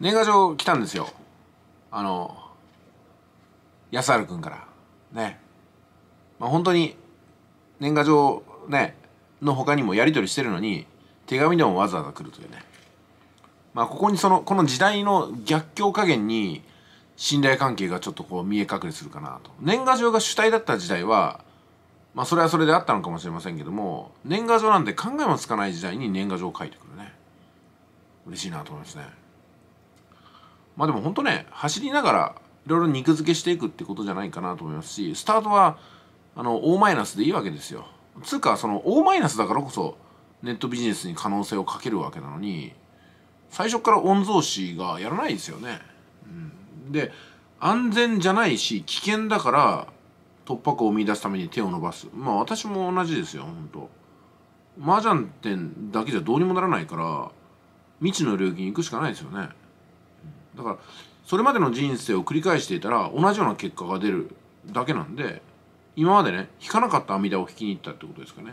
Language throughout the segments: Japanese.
年賀状来たんですよあの安原君からねまあ本当に年賀状ねの他にもやり取りしてるのに手紙でもわざわざ来るというねまあここにそのこの時代の逆境加減に信頼関係がちょっとこう見え隠れするかなと年賀状が主体だった時代はまあそれはそれであったのかもしれませんけども年賀状なんて考えもつかない時代に年賀状を書いてくるね嬉しいなと思いますねまあでも本当ね走りながらいろいろ肉付けしていくってことじゃないかなと思いますしスタートはあの大マイナスでいいわけですよ。つうかその大マイナスだからこそネットビジネスに可能性をかけるわけなのに最初から御曹司がやらないですよね。うん、で安全じゃないし危険だから突破口を見出すために手を伸ばすまあ私も同じですよ本当麻雀店だけじゃどうにもならないから未知の領域に行くしかないですよね。だからそれまでの人生を繰り返していたら同じような結果が出るだけなんで今までね引かなかった網田を引きに行ったってことですかね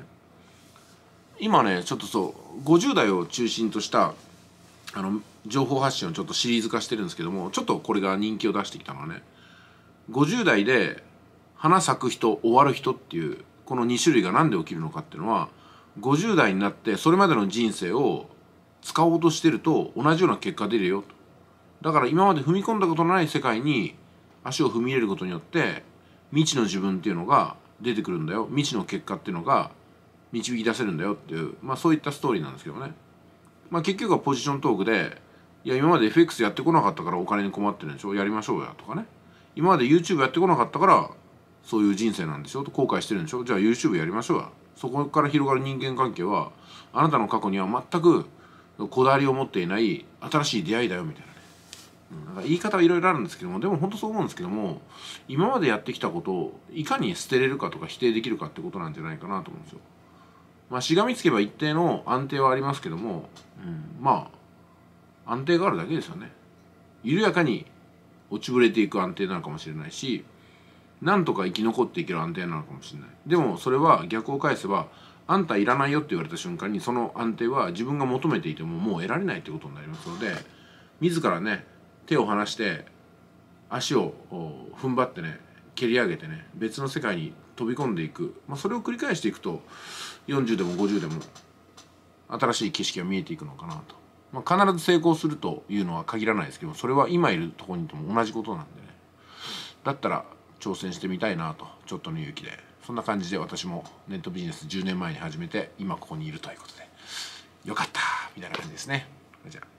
今ねちょっとそう50代を中心としたあの情報発信をちょっとシリーズ化してるんですけどもちょっとこれが人気を出してきたのはね50代で花咲く人終わる人っていうこの2種類が何で起きるのかっていうのは50代になってそれまでの人生を使おうとしてると同じような結果出るよとだから今まで踏み込んだことのない世界に足を踏み入れることによって未知の自分っていうのが出てくるんだよ未知の結果っていうのが導き出せるんだよっていう、まあ、そういったストーリーなんですけどね、まあ、結局はポジショントークでいや今まで FX やってこなかったからお金に困ってるんでしょやりましょうやとかね今まで YouTube やってこなかったからそういう人生なんでしょと後悔してるんでしょじゃあ YouTube やりましょうやそこから広がる人間関係はあなたの過去には全くこだわりを持っていない新しい出会いだよみたいななんか言い方はいろいろあるんですけどもでも本当そう思うんですけども今までやってきたことをいかに捨てれるかとか否定できるかってことなんじゃないかなと思うんですよ。まあしがみつけば一定の安定はありますけども、うん、まあ安定があるだけですよね。緩やかに落ちぶれていく安定なのかもしれないしなんとか生き残っていける安定なのかもしれない。でもそれは逆を返せばあんたいらないよって言われた瞬間にその安定は自分が求めていてももう得られないってことになりますので自らね手を離して足を踏ん張ってね蹴り上げてね別の世界に飛び込んでいく、まあ、それを繰り返していくと40でも50でも新しい景色が見えていくのかなと、まあ、必ず成功するというのは限らないですけどそれは今いるとこにとも同じことなんでねだったら挑戦してみたいなとちょっとの勇気でそんな感じで私もネットビジネス10年前に始めて今ここにいるということでよかったみたいな感じですねじゃあ